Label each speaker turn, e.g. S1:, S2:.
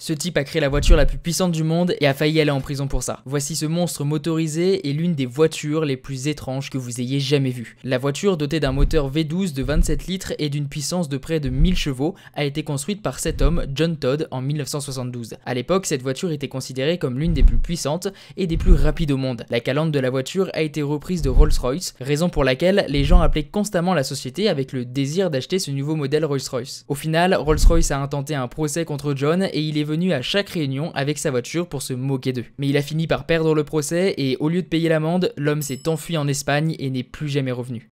S1: Ce type a créé la voiture la plus puissante du monde et a failli aller en prison pour ça. Voici ce monstre motorisé et l'une des voitures les plus étranges que vous ayez jamais vues. La voiture dotée d'un moteur V12 de 27 litres et d'une puissance de près de 1000 chevaux a été construite par cet homme, John Todd, en 1972. À l'époque, cette voiture était considérée comme l'une des plus puissantes et des plus rapides au monde. La calandre de la voiture a été reprise de Rolls-Royce, raison pour laquelle les gens appelaient constamment la société avec le désir d'acheter ce nouveau modèle Rolls-Royce. Au final, Rolls-Royce a intenté un procès contre John et il est venu à chaque réunion avec sa voiture pour se moquer d'eux. Mais il a fini par perdre le procès et au lieu de payer l'amende, l'homme s'est enfui en Espagne et n'est plus jamais revenu.